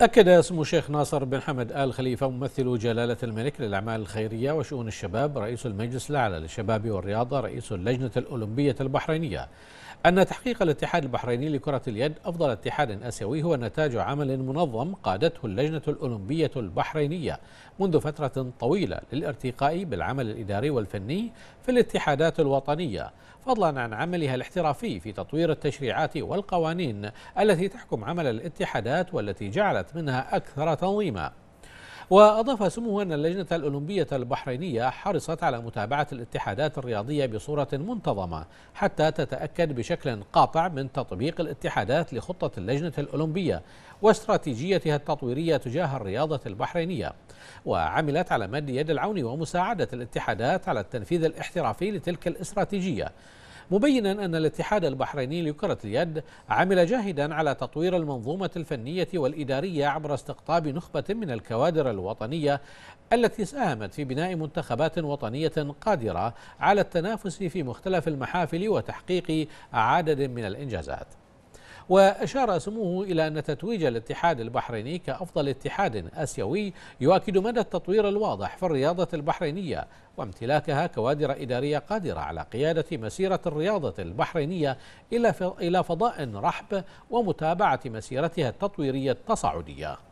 أكد اسم الشيخ ناصر بن حمد آل خليفة ممثل جلالة الملك للأعمال الخيرية وشؤون الشباب رئيس المجلس الأعلى للشباب والرياضة رئيس اللجنة الأولمبية البحرينية أن تحقيق الاتحاد البحريني لكرة اليد أفضل اتحاد آسيوي هو نتاج عمل منظم قادته اللجنة الأولمبية البحرينية منذ فترة طويلة للارتقاء بالعمل الإداري والفني في الاتحادات الوطنية فضلا عن عملها الاحترافي في تطوير التشريعات والقوانين التي تحكم عمل الاتحادات والتي جعلت أصبحت منها أكثر تنظيما وأضاف سموه أن اللجنة الأولمبية البحرينية حرصت على متابعة الاتحادات الرياضية بصورة منتظمة حتى تتأكد بشكل قاطع من تطبيق الاتحادات لخطة اللجنة الأولمبية واستراتيجيتها التطويرية تجاه الرياضة البحرينية وعملت على مد يد العون ومساعدة الاتحادات على التنفيذ الاحترافي لتلك الاستراتيجية مبينا أن الاتحاد البحريني لكرة اليد عمل جاهدا على تطوير المنظومة الفنية والإدارية عبر استقطاب نخبة من الكوادر الوطنية التي ساهمت في بناء منتخبات وطنية قادرة على التنافس في مختلف المحافل وتحقيق عدد من الإنجازات وأشار سموه إلى أن تتويج الاتحاد البحريني كأفضل اتحاد آسيوي يؤكد مدى التطوير الواضح في الرياضة البحرينية وامتلاكها كوادر إدارية قادرة على قيادة مسيرة الرياضة البحرينية إلى فضاء رحب ومتابعة مسيرتها التطويرية التصاعدية